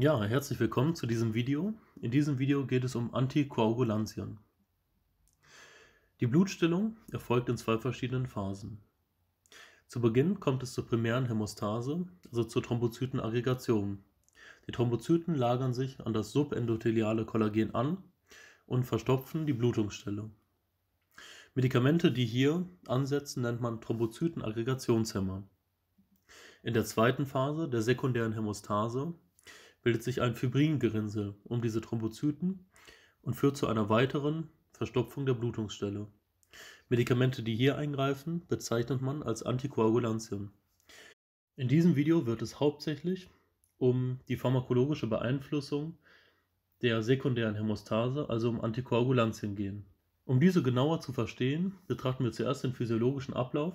Ja, herzlich willkommen zu diesem Video. In diesem Video geht es um Antikoagulantien. Die Blutstillung erfolgt in zwei verschiedenen Phasen. Zu Beginn kommt es zur primären Hämostase, also zur Thrombozytenaggregation. Die Thrombozyten lagern sich an das subendotheliale Kollagen an und verstopfen die Blutungsstelle. Medikamente, die hier ansetzen, nennt man Thrombozytenaggregationshemmer. In der zweiten Phase, der sekundären Hämostase, bildet sich ein Fibringerinnsel um diese Thrombozyten und führt zu einer weiteren Verstopfung der Blutungsstelle. Medikamente, die hier eingreifen, bezeichnet man als Antikoagulantien. In diesem Video wird es hauptsächlich um die pharmakologische Beeinflussung der sekundären Hämostase, also um Antikoagulantien gehen. Um diese genauer zu verstehen, betrachten wir zuerst den physiologischen Ablauf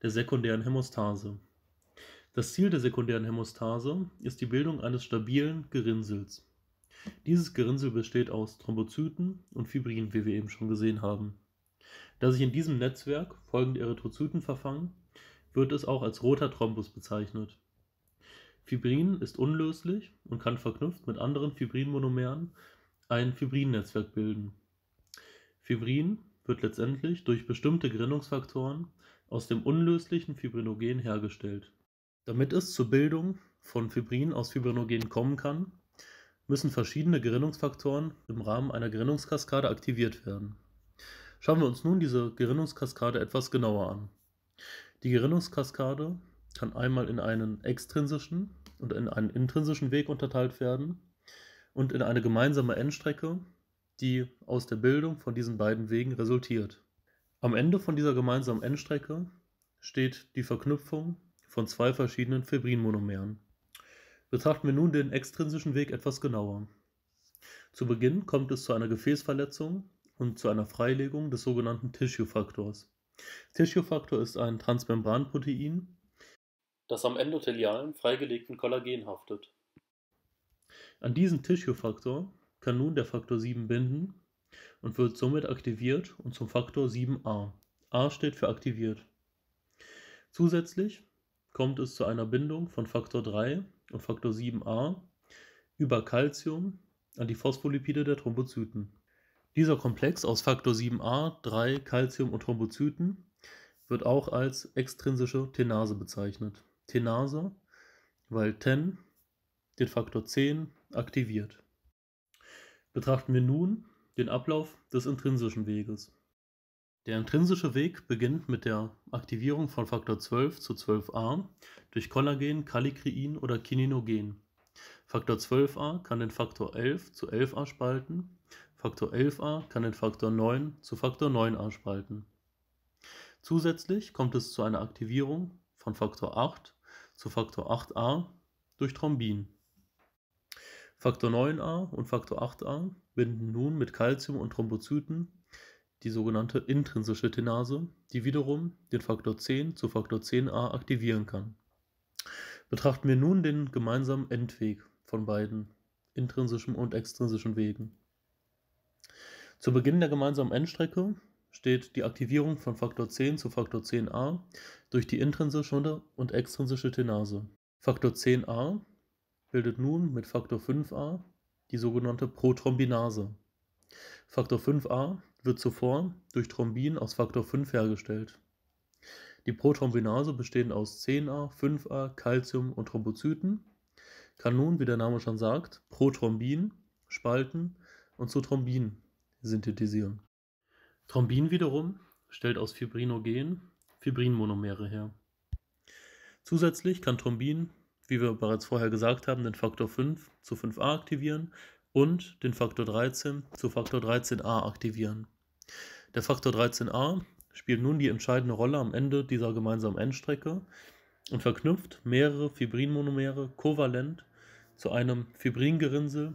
der sekundären Hämostase. Das Ziel der sekundären Hämostase ist die Bildung eines stabilen Gerinnsels. Dieses Gerinnsel besteht aus Thrombozyten und Fibrin, wie wir eben schon gesehen haben. Da sich in diesem Netzwerk folgende Erythrozyten verfangen, wird es auch als roter Thrombus bezeichnet. Fibrin ist unlöslich und kann verknüpft mit anderen Fibrinmonomeren ein Fibrinnetzwerk bilden. Fibrin wird letztendlich durch bestimmte Gerinnungsfaktoren aus dem unlöslichen Fibrinogen hergestellt. Damit es zur Bildung von Fibrin aus Fibrinogen kommen kann, müssen verschiedene Gerinnungsfaktoren im Rahmen einer Gerinnungskaskade aktiviert werden. Schauen wir uns nun diese Gerinnungskaskade etwas genauer an. Die Gerinnungskaskade kann einmal in einen extrinsischen und in einen intrinsischen Weg unterteilt werden und in eine gemeinsame Endstrecke, die aus der Bildung von diesen beiden Wegen resultiert. Am Ende von dieser gemeinsamen Endstrecke steht die Verknüpfung von zwei verschiedenen Fibrinmonomeren. Betrachten wir nun den extrinsischen Weg etwas genauer. Zu Beginn kommt es zu einer Gefäßverletzung und zu einer Freilegung des sogenannten Tissue-Faktors. Tissue-Faktor ist ein Transmembranprotein, das am endothelialen freigelegten Kollagen haftet. An diesen Tissue-Faktor kann nun der Faktor 7 binden und wird somit aktiviert und zum Faktor 7a. A steht für aktiviert. Zusätzlich kommt es zu einer Bindung von Faktor 3 und Faktor 7a über Calcium an die Phospholipide der Thrombozyten. Dieser Komplex aus Faktor 7a, 3, Calcium und Thrombozyten wird auch als extrinsische Tenase bezeichnet. Tenase, weil TEN den Faktor 10 aktiviert. Betrachten wir nun den Ablauf des intrinsischen Weges. Der intrinsische Weg beginnt mit der Aktivierung von Faktor 12 zu 12a durch Kollagen, Kallikrein oder Kininogen. Faktor 12a kann den Faktor 11 zu 11a spalten, Faktor 11a kann den Faktor 9 zu Faktor 9a spalten. Zusätzlich kommt es zu einer Aktivierung von Faktor 8 zu Faktor 8a durch Thrombin. Faktor 9a und Faktor 8a binden nun mit Calcium und Thrombozyten die sogenannte intrinsische Tenase, die wiederum den Faktor 10 zu Faktor 10a aktivieren kann. Betrachten wir nun den gemeinsamen Endweg von beiden intrinsischen und extrinsischen Wegen. Zu Beginn der gemeinsamen Endstrecke steht die Aktivierung von Faktor 10 zu Faktor 10a durch die intrinsische und extrinsische Tenase. Faktor 10a bildet nun mit Faktor 5a die sogenannte Protrombinase. Faktor 5a wird zuvor durch Thrombin aus Faktor 5 hergestellt. Die Prothrombinase, bestehend aus 10a, 5a, Calcium und Thrombozyten, kann nun, wie der Name schon sagt, Prothrombin spalten und zu Thrombin synthetisieren. Thrombin wiederum stellt aus Fibrinogen Fibrinmonomere her. Zusätzlich kann Thrombin, wie wir bereits vorher gesagt haben, den Faktor 5 zu 5a aktivieren und den Faktor 13 zu Faktor 13a aktivieren. Der Faktor 13a spielt nun die entscheidende Rolle am Ende dieser gemeinsamen Endstrecke und verknüpft mehrere Fibrinmonomere kovalent zu einem Fibringerinnsel,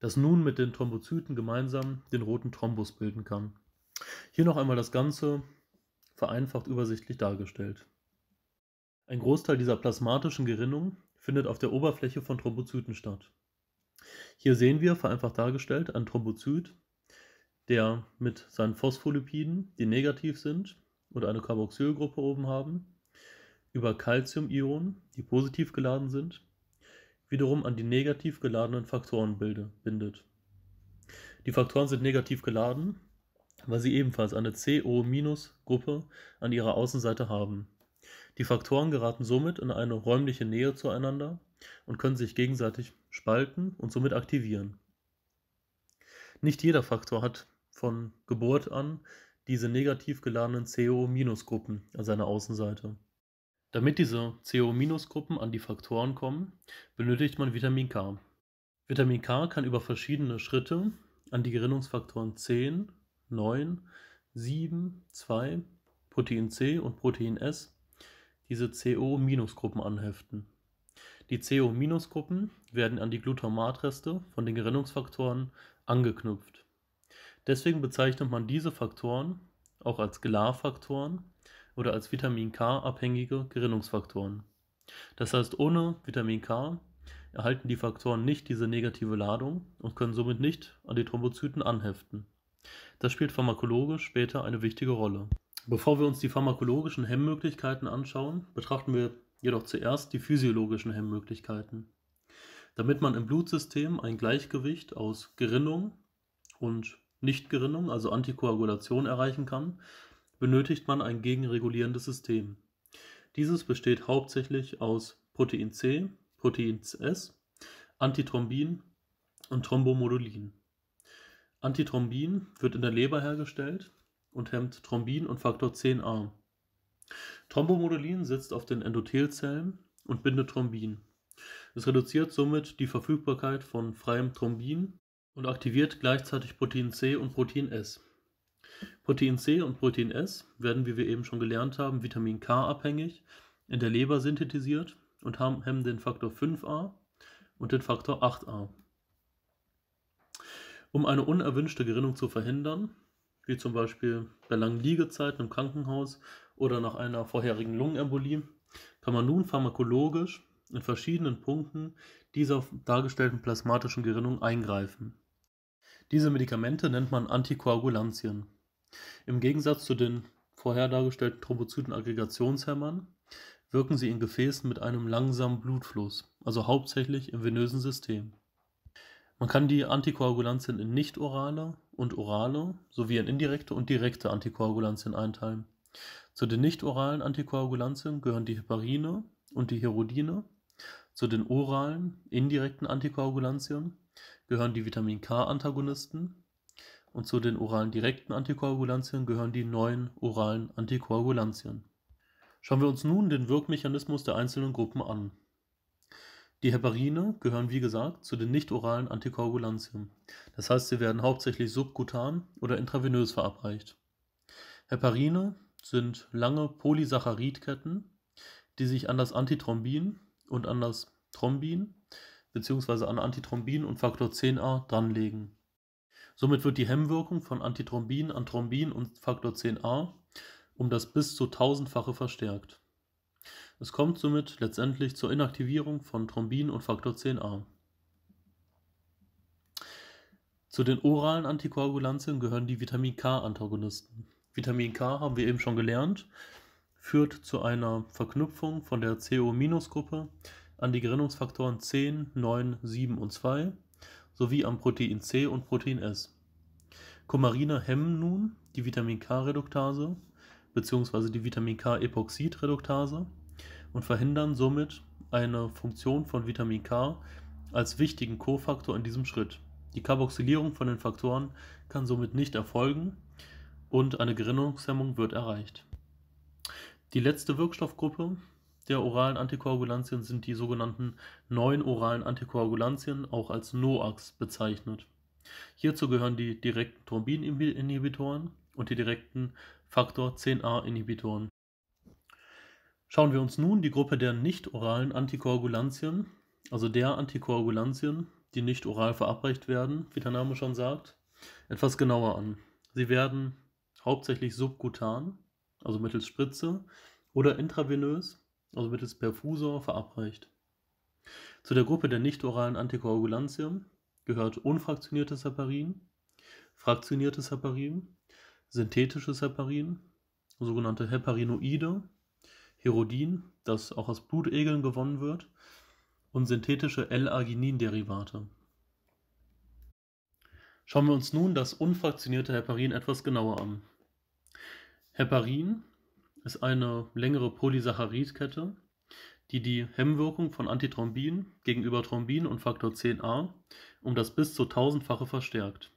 das nun mit den Thrombozyten gemeinsam den roten Thrombus bilden kann. Hier noch einmal das Ganze vereinfacht übersichtlich dargestellt. Ein Großteil dieser plasmatischen Gerinnung findet auf der Oberfläche von Thrombozyten statt. Hier sehen wir, vereinfacht dargestellt, ein Thrombozyt, der mit seinen Phospholipiden, die negativ sind und eine Carboxylgruppe oben haben, über Calcium-Ionen, die positiv geladen sind, wiederum an die negativ geladenen Faktoren bindet. Die Faktoren sind negativ geladen, weil sie ebenfalls eine CO-Gruppe an ihrer Außenseite haben. Die Faktoren geraten somit in eine räumliche Nähe zueinander und können sich gegenseitig spalten und somit aktivieren. Nicht jeder Faktor hat von Geburt an diese negativ geladenen CO-Gruppen an seiner Außenseite. Damit diese CO-Gruppen an die Faktoren kommen, benötigt man Vitamin K. Vitamin K kann über verschiedene Schritte an die Gerinnungsfaktoren 10, 9, 7, 2, Protein C und Protein S diese CO-Gruppen anheften. Die CO-Gruppen werden an die Glutamatreste von den Gerinnungsfaktoren angeknüpft. Deswegen bezeichnet man diese Faktoren auch als Galar-Faktoren oder als Vitamin K-abhängige Gerinnungsfaktoren. Das heißt, ohne Vitamin K erhalten die Faktoren nicht diese negative Ladung und können somit nicht an die Thrombozyten anheften. Das spielt pharmakologisch später eine wichtige Rolle. Bevor wir uns die pharmakologischen Hemmmöglichkeiten anschauen, betrachten wir jedoch zuerst die physiologischen Hemmmöglichkeiten. Damit man im Blutsystem ein Gleichgewicht aus Gerinnung und Nichtgerinnung, also Antikoagulation, erreichen kann, benötigt man ein gegenregulierendes System. Dieses besteht hauptsächlich aus Protein C, Protein S, Antithrombin und Thrombomodulin. Antithrombin wird in der Leber hergestellt und hemmt Thrombin und Faktor 10a. Thrombomodulin sitzt auf den Endothelzellen und bindet Thrombin. Es reduziert somit die Verfügbarkeit von freiem Thrombin und aktiviert gleichzeitig Protein C und Protein S. Protein C und Protein S werden, wie wir eben schon gelernt haben, Vitamin K abhängig in der Leber synthetisiert und hemmen den Faktor 5a und den Faktor 8a. Um eine unerwünschte Gerinnung zu verhindern, wie zum Beispiel bei langen Liegezeiten im Krankenhaus oder nach einer vorherigen Lungenembolie, kann man nun pharmakologisch in verschiedenen Punkten dieser dargestellten plasmatischen Gerinnung eingreifen. Diese Medikamente nennt man Antikoagulantien. Im Gegensatz zu den vorher dargestellten Thrombozytenaggregationshemmern wirken sie in Gefäßen mit einem langsamen Blutfluss, also hauptsächlich im venösen System. Man kann die Antikoagulantien in nicht-orale und orale sowie in indirekte und direkte Antikoagulantien einteilen. Zu den nicht-oralen Antikoagulantien gehören die Heparine und die Herodine, zu den oralen, indirekten Antikoagulantien gehören die Vitamin-K-Antagonisten und zu den oralen direkten Antikoagulantien gehören die neuen oralen Antikoagulantien. Schauen wir uns nun den Wirkmechanismus der einzelnen Gruppen an. Die Heparine gehören wie gesagt zu den nicht-oralen Antikoagulantien. Das heißt, sie werden hauptsächlich subkutan oder intravenös verabreicht. Heparine sind lange Polysaccharidketten, die sich an das Antithrombin und an das Thrombin beziehungsweise an Antithrombin und Faktor 10a dranlegen. Somit wird die Hemmwirkung von Antithrombin an Thrombin und Faktor 10a um das bis zu tausendfache verstärkt. Es kommt somit letztendlich zur Inaktivierung von Thrombin und Faktor 10a. Zu den oralen Antikoagulantien gehören die Vitamin K-Antagonisten. Vitamin K haben wir eben schon gelernt, führt zu einer Verknüpfung von der CO-Gruppe an die Gerinnungsfaktoren 10, 9, 7 und 2 sowie am Protein C und Protein S. Kumarine hemmen nun die Vitamin K-Reduktase bzw. die Vitamin k epoxid reduktase und verhindern somit eine Funktion von Vitamin K als wichtigen Kofaktor in diesem Schritt. Die Carboxylierung von den Faktoren kann somit nicht erfolgen und eine Gerinnungshemmung wird erreicht. Die letzte Wirkstoffgruppe der oralen Antikoagulantien sind die sogenannten neuen oralen Antikoagulantien, auch als NOAX bezeichnet. Hierzu gehören die direkten Thrombininhibitoren und die direkten Faktor 10a-Inhibitoren. Schauen wir uns nun die Gruppe der nicht-oralen Antikoagulantien, also der Antikoagulantien, die nicht oral verabreicht werden, wie der Name schon sagt, etwas genauer an. Sie werden hauptsächlich subkutan, also mittels Spritze, oder intravenös, also wird es Perfusor, verabreicht. Zu der Gruppe der nicht-oralen Antikoagulantien gehört unfraktioniertes Heparin, fraktioniertes Heparin, synthetisches Heparin, sogenannte Heparinoide, Herodin, das auch aus Blutegeln gewonnen wird, und synthetische L-Arginin-Derivate. Schauen wir uns nun das unfraktionierte Heparin etwas genauer an. Heparin ist eine längere Polysaccharidkette, die die Hemmwirkung von Antithrombin gegenüber Thrombin und Faktor 10a um das bis zu tausendfache verstärkt.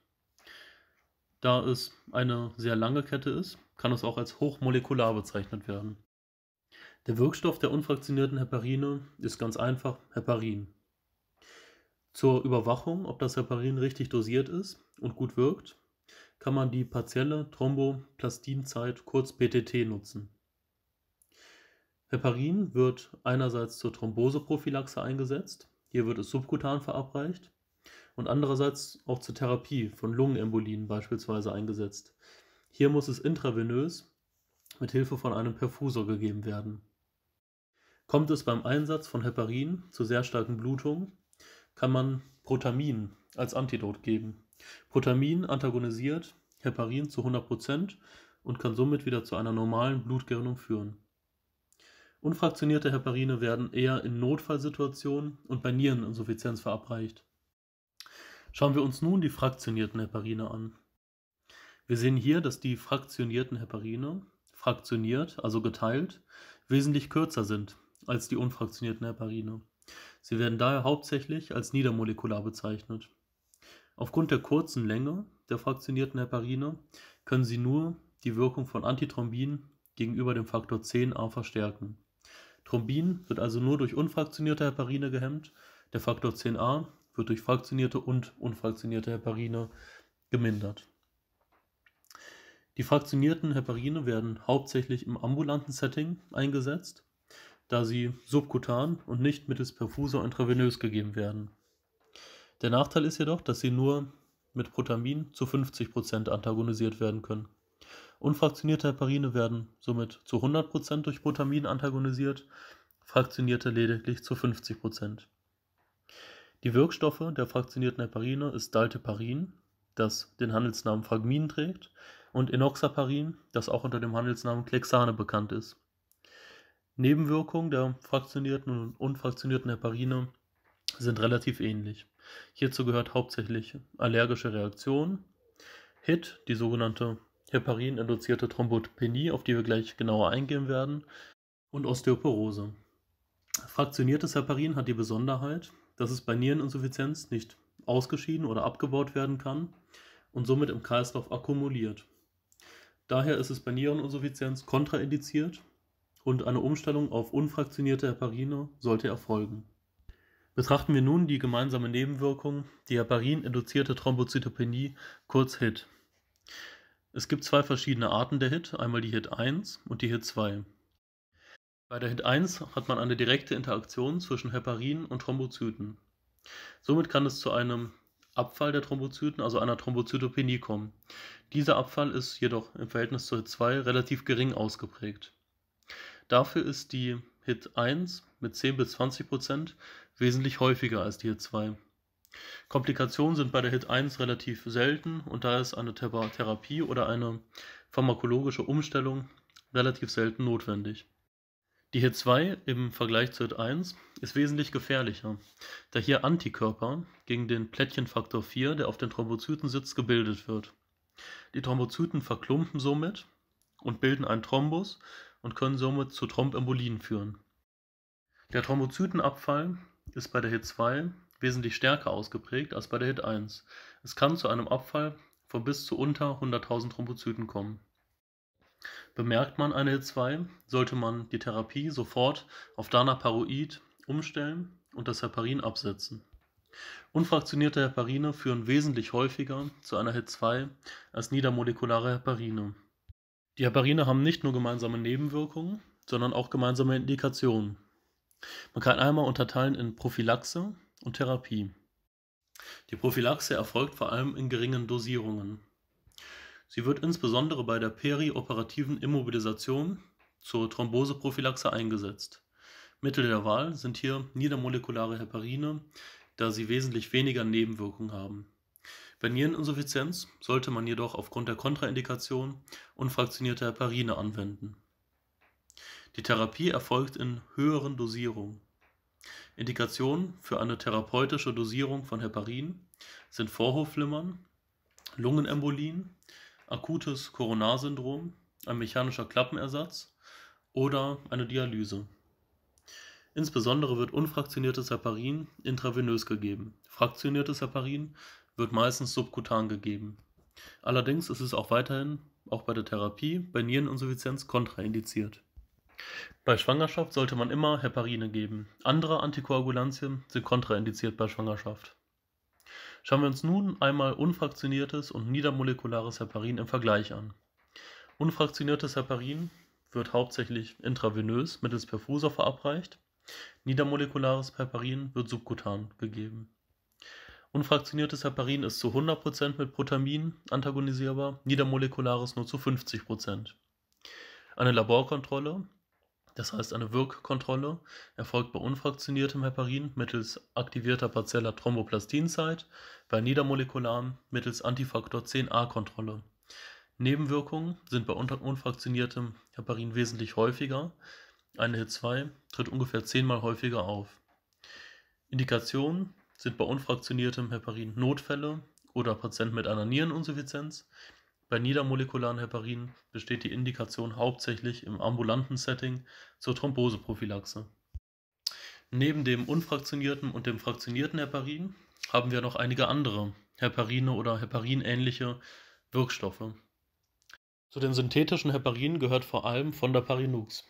Da es eine sehr lange Kette ist, kann es auch als hochmolekular bezeichnet werden. Der Wirkstoff der unfraktionierten Heparine ist ganz einfach Heparin. Zur Überwachung, ob das Heparin richtig dosiert ist und gut wirkt, kann man die partielle Thromboplastinzeit kurz PTT nutzen. Heparin wird einerseits zur Thromboseprophylaxe eingesetzt, hier wird es subkutan verabreicht, und andererseits auch zur Therapie von Lungenembolien beispielsweise eingesetzt. Hier muss es intravenös mit Hilfe von einem Perfusor gegeben werden. Kommt es beim Einsatz von Heparin zu sehr starken Blutungen, kann man Protamin als Antidot geben. Protamin antagonisiert Heparin zu 100% und kann somit wieder zu einer normalen Blutgerinnung führen. Unfraktionierte Heparine werden eher in Notfallsituationen und bei Niereninsuffizienz verabreicht. Schauen wir uns nun die fraktionierten Heparine an. Wir sehen hier, dass die fraktionierten Heparine, fraktioniert, also geteilt, wesentlich kürzer sind als die unfraktionierten Heparine. Sie werden daher hauptsächlich als niedermolekular bezeichnet. Aufgrund der kurzen Länge der fraktionierten Heparine können sie nur die Wirkung von Antithrombin gegenüber dem Faktor 10a verstärken. Thrombin wird also nur durch unfraktionierte Heparine gehemmt. Der Faktor 10a wird durch fraktionierte und unfraktionierte Heparine gemindert. Die fraktionierten Heparine werden hauptsächlich im ambulanten Setting eingesetzt, da sie subkutan und nicht mittels Perfuso intravenös gegeben werden. Der Nachteil ist jedoch, dass sie nur mit Protamin zu 50% antagonisiert werden können. Unfraktionierte Heparine werden somit zu 100% durch Glutamin antagonisiert, fraktionierte lediglich zu 50%. Die Wirkstoffe der fraktionierten Heparine ist Dalteparin, das den Handelsnamen Fragmin trägt, und Enoxaparin, das auch unter dem Handelsnamen Klexane bekannt ist. Nebenwirkungen der fraktionierten und unfraktionierten Heparine sind relativ ähnlich. Hierzu gehört hauptsächlich allergische Reaktionen, HIT, die sogenannte Heparin-induzierte Thrombozytopenie, auf die wir gleich genauer eingehen werden, und Osteoporose. Fraktioniertes Heparin hat die Besonderheit, dass es bei Niereninsuffizienz nicht ausgeschieden oder abgebaut werden kann und somit im Kreislauf akkumuliert. Daher ist es bei Niereninsuffizienz kontraindiziert und eine Umstellung auf unfraktionierte Heparine sollte erfolgen. Betrachten wir nun die gemeinsame Nebenwirkung, die Heparin-induzierte Thrombozytopenie, kurz HIT. Es gibt zwei verschiedene Arten der Hit, einmal die Hit 1 und die Hit 2. Bei der Hit 1 hat man eine direkte Interaktion zwischen Heparin und Thrombozyten. Somit kann es zu einem Abfall der Thrombozyten, also einer Thrombozytopenie kommen. Dieser Abfall ist jedoch im Verhältnis zur Hit 2 relativ gering ausgeprägt. Dafür ist die Hit 1 mit 10 bis 20 Prozent wesentlich häufiger als die Hit 2. Komplikationen sind bei der HIT-1 relativ selten und da ist eine Therapie oder eine pharmakologische Umstellung relativ selten notwendig. Die HIT-2 im Vergleich zur HIT-1 ist wesentlich gefährlicher, da hier Antikörper gegen den Plättchenfaktor 4, der auf den Thrombozyten sitzt, gebildet wird. Die Thrombozyten verklumpen somit und bilden einen Thrombus und können somit zu Thrombembolien führen. Der Thrombozytenabfall ist bei der HIT-2 wesentlich stärker ausgeprägt als bei der HIT-1. Es kann zu einem Abfall von bis zu unter 100.000 Thrombozyten kommen. Bemerkt man eine HIT-2, sollte man die Therapie sofort auf Danaparoid umstellen und das Heparin absetzen. Unfraktionierte Heparine führen wesentlich häufiger zu einer HIT-2 als niedermolekulare Heparine. Die Heparine haben nicht nur gemeinsame Nebenwirkungen, sondern auch gemeinsame Indikationen. Man kann einmal unterteilen in Prophylaxe, und Therapie. Die Prophylaxe erfolgt vor allem in geringen Dosierungen. Sie wird insbesondere bei der perioperativen Immobilisation zur Thromboseprophylaxe eingesetzt. Mittel der Wahl sind hier niedermolekulare Heparine, da sie wesentlich weniger Nebenwirkungen haben. Bei Niereninsuffizienz sollte man jedoch aufgrund der Kontraindikation unfraktionierte Heparine anwenden. Die Therapie erfolgt in höheren Dosierungen. Indikationen für eine therapeutische Dosierung von Heparin sind Vorhofflimmern, Lungenembolien, akutes Koronarsyndrom, ein mechanischer Klappenersatz oder eine Dialyse. Insbesondere wird unfraktioniertes Heparin intravenös gegeben. Fraktioniertes Heparin wird meistens subkutan gegeben. Allerdings ist es auch weiterhin, auch bei der Therapie, bei Niereninsuffizienz kontraindiziert. Bei Schwangerschaft sollte man immer Heparine geben. Andere Antikoagulantien sind kontraindiziert bei Schwangerschaft. Schauen wir uns nun einmal unfraktioniertes und niedermolekulares Heparin im Vergleich an. Unfraktioniertes Heparin wird hauptsächlich intravenös mittels Perfusor verabreicht. Niedermolekulares Heparin wird subkutan gegeben. Unfraktioniertes Heparin ist zu 100% mit Protamin antagonisierbar, niedermolekulares nur zu 50%. Eine Laborkontrolle das heißt, eine Wirkkontrolle erfolgt bei unfraktioniertem Heparin mittels aktivierter partieller Thromboplastinzeit, bei niedermolekularen mittels Antifaktor 10a-Kontrolle. Nebenwirkungen sind bei unfraktioniertem Heparin wesentlich häufiger. Eine H2 tritt ungefähr zehnmal häufiger auf. Indikationen sind bei unfraktioniertem Heparin Notfälle oder Patienten mit einer Niereninsuffizienz, bei niedermolekularen Heparinen besteht die Indikation hauptsächlich im ambulanten Setting zur Thromboseprophylaxe. Neben dem unfraktionierten und dem fraktionierten Heparin haben wir noch einige andere Heparine oder heparinähnliche Wirkstoffe. Zu den synthetischen Heparinen gehört vor allem von der Parinux.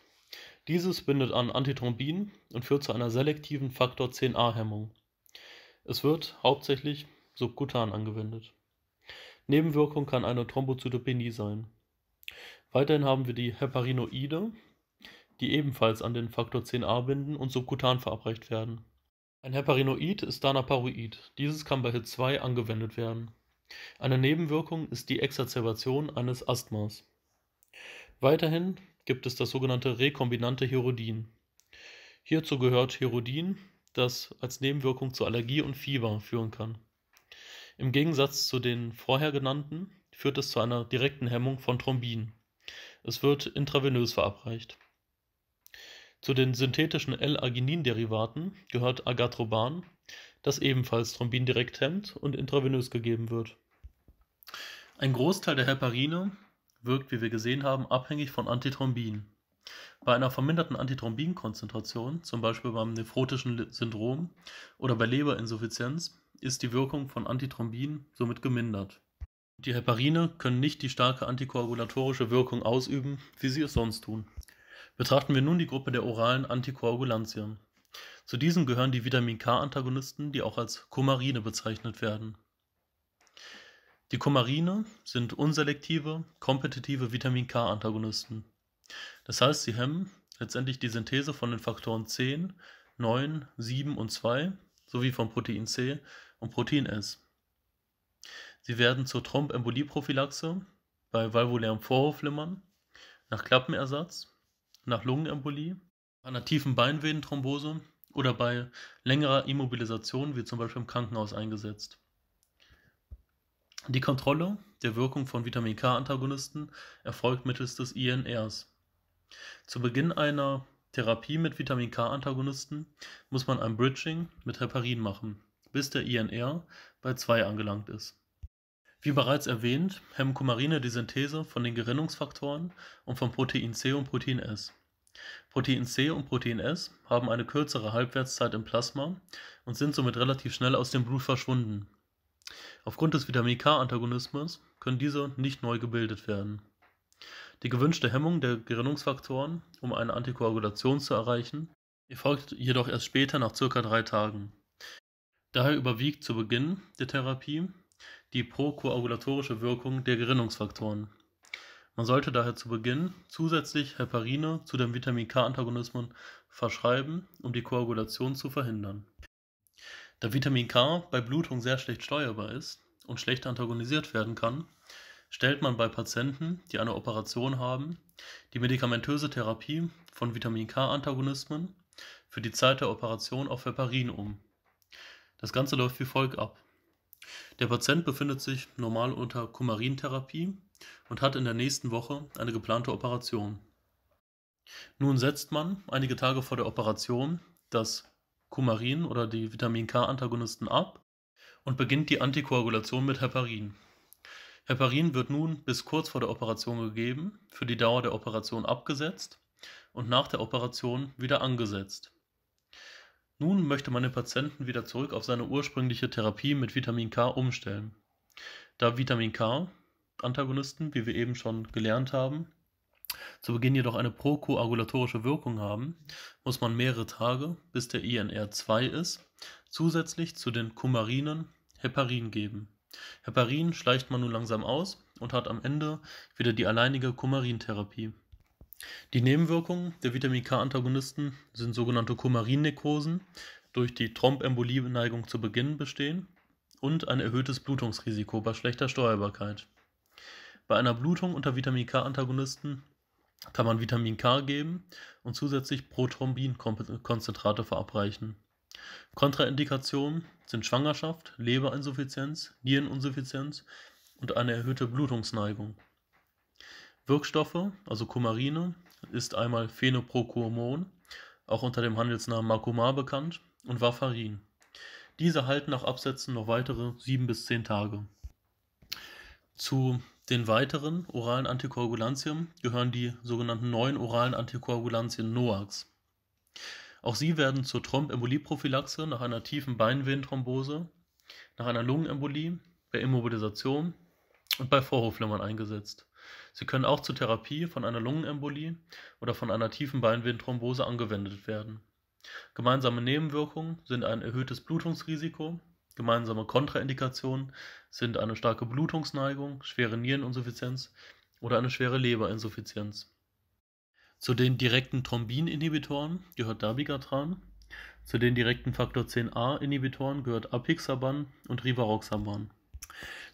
Dieses bindet an Antithrombin und führt zu einer selektiven Faktor 10a Hemmung. Es wird hauptsächlich subkutan angewendet. Nebenwirkung kann eine Thrombozytopenie sein. Weiterhin haben wir die Heparinoide, die ebenfalls an den Faktor 10a binden und subkutan verabreicht werden. Ein Heparinoid ist Danaparoid. Dieses kann bei HIT2 angewendet werden. Eine Nebenwirkung ist die Exacerbation eines Asthmas. Weiterhin gibt es das sogenannte rekombinante Herodin. Hierzu gehört Herodin, das als Nebenwirkung zu Allergie und Fieber führen kann. Im Gegensatz zu den vorher genannten führt es zu einer direkten Hemmung von Thrombin. Es wird intravenös verabreicht. Zu den synthetischen L-Arginin-Derivaten gehört Agatroban, das ebenfalls Thrombin direkt hemmt und intravenös gegeben wird. Ein Großteil der Heparine wirkt, wie wir gesehen haben, abhängig von Antithrombin. Bei einer verminderten Antithrombinkonzentration, zum Beispiel beim nephrotischen Syndrom oder bei Leberinsuffizienz, ist die Wirkung von Antithrombin somit gemindert. Die Heparine können nicht die starke antikoagulatorische Wirkung ausüben, wie sie es sonst tun. Betrachten wir nun die Gruppe der oralen Antikoagulantien. Zu diesen gehören die Vitamin K-Antagonisten, die auch als Kumarine bezeichnet werden. Die Kumarine sind unselektive, kompetitive Vitamin K-Antagonisten. Das heißt, sie hemmen letztendlich die Synthese von den Faktoren 10, 9, 7 und 2 sowie von Protein C und Protein S. Sie werden zur Thrombembolieprophylaxe bei valvulärem Vorhofflimmern, nach Klappenersatz, nach Lungenembolie, einer tiefen Beinvenenthrombose oder bei längerer Immobilisation, wie zum Beispiel im Krankenhaus, eingesetzt. Die Kontrolle der Wirkung von Vitamin K-Antagonisten erfolgt mittels des INRs. Zu Beginn einer Therapie mit Vitamin K-Antagonisten muss man ein Bridging mit Heparin machen bis der INR bei 2 angelangt ist. Wie bereits erwähnt, hemmen Kumarine die Synthese von den Gerinnungsfaktoren und von Protein C und Protein S. Protein C und Protein S haben eine kürzere Halbwertszeit im Plasma und sind somit relativ schnell aus dem Blut verschwunden. Aufgrund des Vitamin K-Antagonismus können diese nicht neu gebildet werden. Die gewünschte Hemmung der Gerinnungsfaktoren, um eine Antikoagulation zu erreichen, erfolgt jedoch erst später nach circa drei Tagen. Daher überwiegt zu Beginn der Therapie die prokoagulatorische Wirkung der Gerinnungsfaktoren. Man sollte daher zu Beginn zusätzlich Heparine zu den Vitamin-K-Antagonismen verschreiben, um die Koagulation zu verhindern. Da Vitamin K bei Blutung sehr schlecht steuerbar ist und schlecht antagonisiert werden kann, stellt man bei Patienten, die eine Operation haben, die medikamentöse Therapie von Vitamin K-Antagonismen für die Zeit der Operation auf Heparin um. Das Ganze läuft wie folgt ab. Der Patient befindet sich normal unter Kumarintherapie und hat in der nächsten Woche eine geplante Operation. Nun setzt man einige Tage vor der Operation das Kumarin oder die Vitamin K-Antagonisten ab und beginnt die Antikoagulation mit Heparin. Heparin wird nun bis kurz vor der Operation gegeben, für die Dauer der Operation abgesetzt und nach der Operation wieder angesetzt. Nun möchte man den Patienten wieder zurück auf seine ursprüngliche Therapie mit Vitamin K umstellen. Da Vitamin K-Antagonisten, wie wir eben schon gelernt haben, zu Beginn jedoch eine prokoagulatorische Wirkung haben, muss man mehrere Tage, bis der INR2 ist, zusätzlich zu den Kumarinen Heparin geben. Heparin schleicht man nun langsam aus und hat am Ende wieder die alleinige Kumarintherapie. Die Nebenwirkungen der Vitamin K-Antagonisten sind sogenannte Kumarin-Nekrosen, durch die Thrombembolie-Neigung zu Beginn bestehen und ein erhöhtes Blutungsrisiko bei schlechter Steuerbarkeit. Bei einer Blutung unter Vitamin K-Antagonisten kann man Vitamin K geben und zusätzlich Prothrombin-Konzentrate verabreichen. Kontraindikationen sind Schwangerschaft, Leberinsuffizienz, Niereninsuffizienz und eine erhöhte Blutungsneigung. Wirkstoffe, also Kumarine, ist einmal Phenoprocuromon, auch unter dem Handelsnamen Marcomar bekannt, und Warfarin. Diese halten nach Absetzen noch weitere 7 bis 10 Tage. Zu den weiteren oralen Antikoagulantien gehören die sogenannten neuen oralen Antikoagulantien NOAX. Auch sie werden zur Thrombembolieprophylaxe nach einer tiefen Beinvenenthrombose, nach einer Lungenembolie, bei Immobilisation und bei Vorhofflimmern eingesetzt. Sie können auch zur Therapie von einer Lungenembolie oder von einer tiefen Beinvenenthrombose angewendet werden. Gemeinsame Nebenwirkungen sind ein erhöhtes Blutungsrisiko, gemeinsame Kontraindikationen sind eine starke Blutungsneigung, schwere Niereninsuffizienz oder eine schwere Leberinsuffizienz. Zu den direkten Thrombininhibitoren gehört Dabigatran, zu den direkten Faktor 10a-Inhibitoren gehört Apixaban und Rivaroxaban.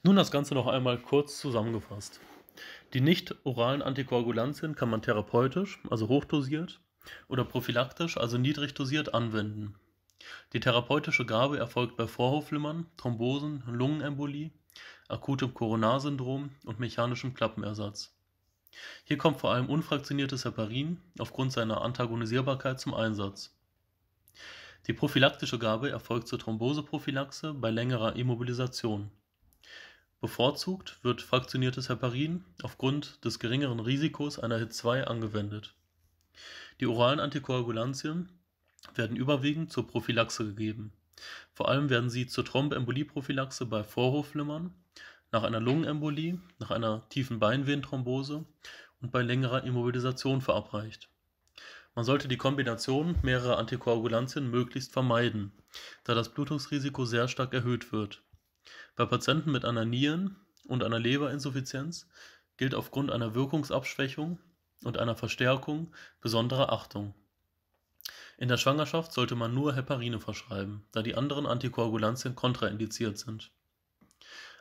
Nun das Ganze noch einmal kurz zusammengefasst die nicht oralen Antikoagulantien kann man therapeutisch, also hochdosiert, oder prophylaktisch, also niedrig dosiert, anwenden. Die therapeutische Gabe erfolgt bei Vorhofflimmern, Thrombosen, Lungenembolie, akutem Coronarsyndrom und mechanischem Klappenersatz. Hier kommt vor allem unfraktioniertes Heparin aufgrund seiner Antagonisierbarkeit zum Einsatz. Die prophylaktische Gabe erfolgt zur Thromboseprophylaxe bei längerer Immobilisation. Bevorzugt wird fraktioniertes Heparin aufgrund des geringeren Risikos einer hitz 2 angewendet. Die oralen Antikoagulantien werden überwiegend zur Prophylaxe gegeben. Vor allem werden sie zur Thrombembolieprophylaxe bei Vorhofflimmern, nach einer Lungenembolie, nach einer tiefen Beinvenenthrombose und bei längerer Immobilisation verabreicht. Man sollte die Kombination mehrerer Antikoagulantien möglichst vermeiden, da das Blutungsrisiko sehr stark erhöht wird. Bei Patienten mit einer Nieren- und einer Leberinsuffizienz gilt aufgrund einer Wirkungsabschwächung und einer Verstärkung besondere Achtung. In der Schwangerschaft sollte man nur Heparine verschreiben, da die anderen Antikoagulantien kontraindiziert sind.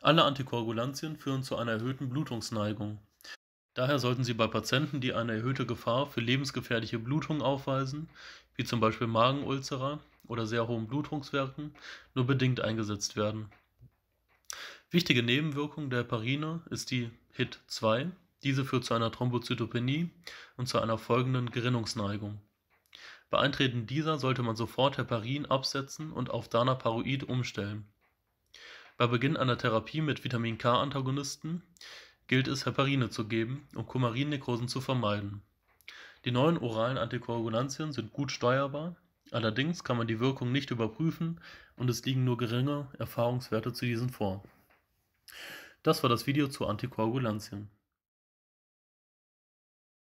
Alle Antikoagulantien führen zu einer erhöhten Blutungsneigung. Daher sollten Sie bei Patienten, die eine erhöhte Gefahr für lebensgefährliche Blutung aufweisen, wie zum Beispiel Magenulzera oder sehr hohen Blutungswerken, nur bedingt eingesetzt werden. Wichtige Nebenwirkung der Heparine ist die HIT-2. Diese führt zu einer Thrombozytopenie und zu einer folgenden Gerinnungsneigung. Bei Eintreten dieser sollte man sofort Heparin absetzen und auf Danaparoid umstellen. Bei Beginn einer Therapie mit Vitamin K-Antagonisten gilt es, Heparine zu geben, um Kumarinnekrosen zu vermeiden. Die neuen oralen Antikoagulantien sind gut steuerbar, allerdings kann man die Wirkung nicht überprüfen und es liegen nur geringe Erfahrungswerte zu diesen vor. Das war das Video zu Antikoagulantien.